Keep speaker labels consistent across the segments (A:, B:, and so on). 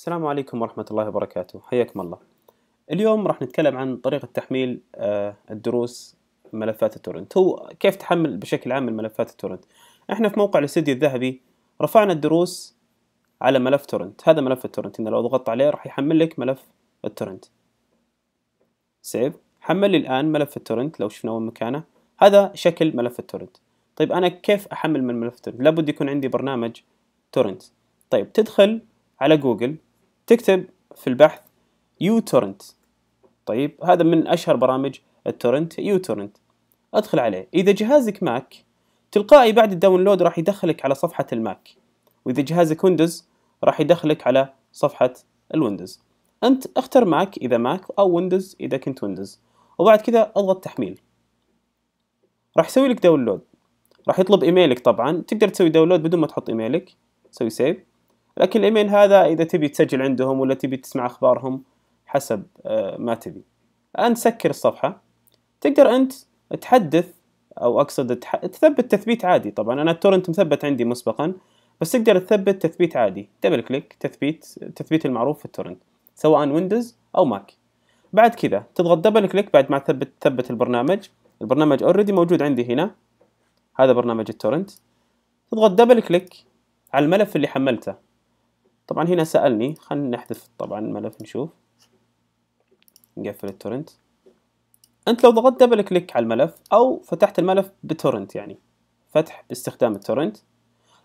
A: السلام عليكم ورحمة الله وبركاته حياكم الله اليوم راح نتكلم عن طريقة تحميل آه، الدروس ملفات التورنت هو كيف تحمل بشكل عام ملفات التورنت احنا في موقع الاستديو الذهبي رفعنا الدروس على ملف تورنت هذا ملف التورنت إن لو ضغطت عليه راح يحمل لك ملف التورنت سيف حمل لي الان ملف التورنت لو شفنا وين مكانه هذا شكل ملف التورنت طيب انا كيف احمل من ملف التورنت لابد يكون عندي برنامج تورنت طيب تدخل على جوجل تكتب في البحث يو تورنت طيب هذا من اشهر برامج التورنت يو تورنت ادخل عليه اذا جهازك ماك تلقائي بعد الداونلود راح يدخلك على صفحه الماك واذا جهازك ويندوز راح يدخلك على صفحه الويندوز انت اختر ماك اذا ماك او ويندوز اذا كنت ويندوز وبعد كذا اضغط تحميل راح يسوي لك داونلود راح يطلب ايميلك طبعا تقدر تسوي داونلود بدون ما تحط ايميلك تسوي سيف لكن الايميل هذا اذا تبي تسجل عندهم ولا تبي تسمع اخبارهم حسب آه، ما تبي الان سكر الصفحه تقدر انت تحدث او اقصد تثبت تثبيت عادي طبعا انا التورنت مثبت عندي مسبقا بس تقدر تثبت تثبيت عادي دبل كليك تثبيت تثبيت المعروف في التورنت سواء ويندوز او ماك بعد كذا تضغط دبل كليك بعد ما تثبت تثبت البرنامج البرنامج اوريدي موجود عندي هنا هذا برنامج التورنت تضغط دبل كليك على الملف اللي حملته طبعا هنا سألني خلينا نحذف طبعا الملف نشوف نقفل التورنت انت لو ضغطت دبل كليك على الملف او فتحت الملف بتورنت يعني فتح باستخدام التورنت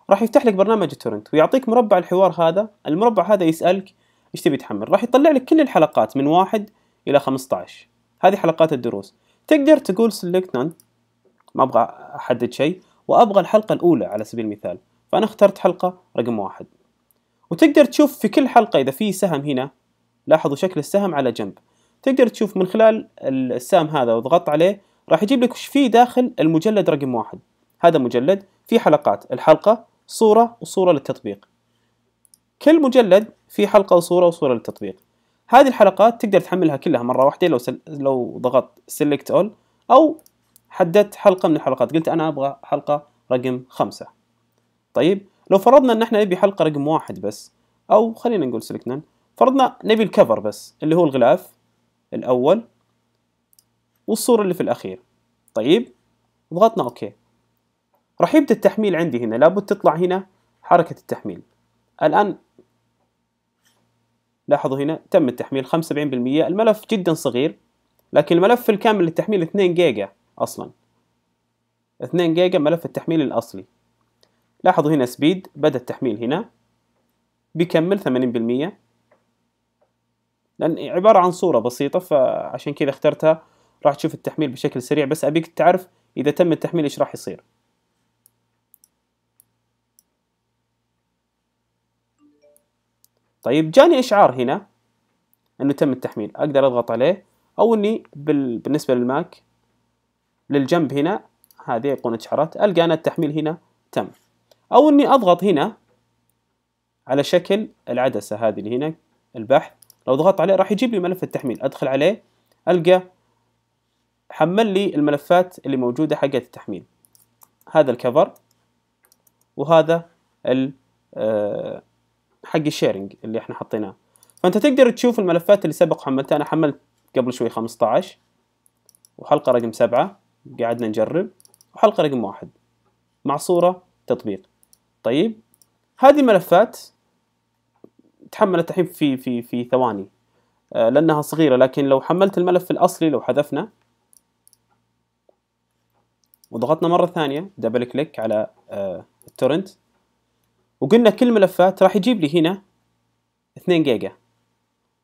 A: راح يفتح لك برنامج التورنت ويعطيك مربع الحوار هذا المربع هذا يسألك ايش تبي تحمل راح يطلع لك كل الحلقات من واحد الى 15 هذه حلقات الدروس تقدر تقول select none ما ابغى احدد شيء وابغى الحلقه الاولى على سبيل المثال فانا اخترت حلقه رقم واحد وتقدر تشوف في كل حلقة إذا في سهم هنا لاحظوا شكل السهم على جنب تقدر تشوف من خلال السهم هذا وضغطت عليه راح يجيب لك وش في داخل المجلد رقم واحد هذا مجلد فيه حلقات الحلقة صورة وصورة للتطبيق كل مجلد فيه حلقة وصورة وصورة للتطبيق هذه الحلقات تقدر تحملها كلها مرة واحدة لو سل... لو ضغطت select all أو حددت حلقة من الحلقات قلت أنا أبغى حلقة رقم خمسة طيب لو فرضنا ان احنا نبي حلقه رقم واحد بس او خلينا نقول سلكت فرضنا نبي الكفر بس اللي هو الغلاف الاول والصوره اللي في الاخير طيب ضغطنا اوكي راح يبدا التحميل عندي هنا لابد تطلع هنا حركه التحميل الان لاحظوا هنا تم التحميل 75% الملف جدا صغير لكن الملف الكامل للتحميل 2 جيجا اصلا 2 جيجا ملف التحميل الاصلي لاحظوا هنا سبيد بدأ التحميل هنا بيكمل 80% لأن عبارة عن صورة بسيطة فعشان كذا اخترتها راح تشوف التحميل بشكل سريع بس أبيك تعرف إذا تم التحميل إيش راح يصير طيب جاني إشعار هنا أنه تم التحميل أقدر أضغط عليه أو أني بالنسبة للماك للجنب هنا هذه أيقونة إشعارات ألقى أنا التحميل هنا تم أو إني أضغط هنا على شكل العدسة هذه اللي هنا البحث لو ضغطت عليه راح يجيب لي ملف التحميل أدخل عليه ألقى حمل لي الملفات اللي موجودة حقت التحميل هذا الكفر وهذا ال آه، حق الشيرنج اللي احنا حطيناه فانت تقدر تشوف الملفات اللي سبق حملتها انا حملت قبل شوي 15 وحلقة رقم 7 قعدنا نجرب وحلقة رقم 1 مع صورة تطبيق طيب هذه ملفات تحملت الحين في في في ثواني آه، لأنها صغيرة لكن لو حملت الملف الأصلي لو حذفنا وضغطنا مرة ثانية دبل كليك على التورنت آه، وقلنا كل ملفات راح يجيب لي هنا 2 جيجا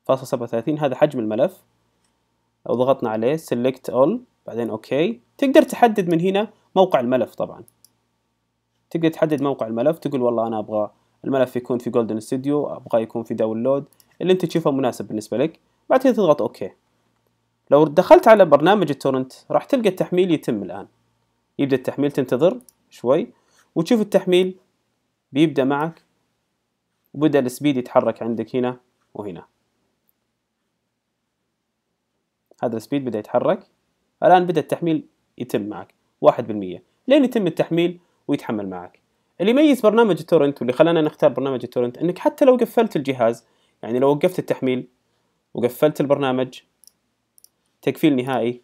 A: فاصل 37 هذا حجم الملف وضغطنا عليه سيلكت اول بعدين اوكي تقدر تحدد من هنا موقع الملف طبعا تقدر تحدد موقع الملف تقول والله انا ابغى الملف يكون في جولدن ستوديو ابغى يكون في داونلود اللي انت تشوفه مناسب بالنسبه لك بعدين تضغط اوكي لو دخلت على برنامج التورنت راح تلقى التحميل يتم الان يبدا التحميل تنتظر شوي وتشوف التحميل بيبدا معك وبدا السبيد يتحرك عندك هنا وهنا هذا السبيد بدا يتحرك الان بدا التحميل يتم معك واحد بالمية لين يتم التحميل ويتحمل معك اللي يميز برنامج التورنت واللي خلانا نختار برنامج التورنت انك حتى لو قفلت الجهاز يعني لو وقفت التحميل وقفلت البرنامج تقفيل نهائي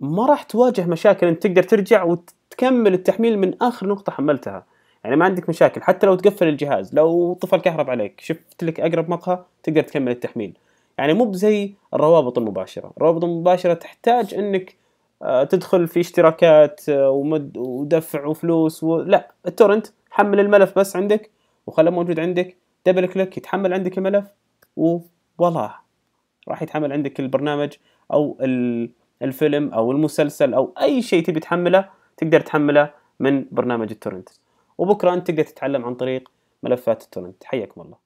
A: ما راح تواجه مشاكل انت تقدر ترجع وتكمل التحميل من اخر نقطه حملتها يعني ما عندك مشاكل حتى لو تقفل الجهاز لو طفى الكهرب عليك شفت لك اقرب مقهى تقدر تكمل التحميل يعني مو بزي الروابط المباشره الروابط المباشره تحتاج انك آه، تدخل في اشتراكات آه، ومد ودفع وفلوس و... لا التورنت حمل الملف بس عندك وخله موجود عندك دبل كليك يتحمل عندك الملف وفوالا راح يتحمل عندك البرنامج او الفيلم او المسلسل او اي شيء تبي تحمله تقدر تحمله من برنامج التورنت وبكره انت تقدر تتعلم عن طريق ملفات التورنت حياكم الله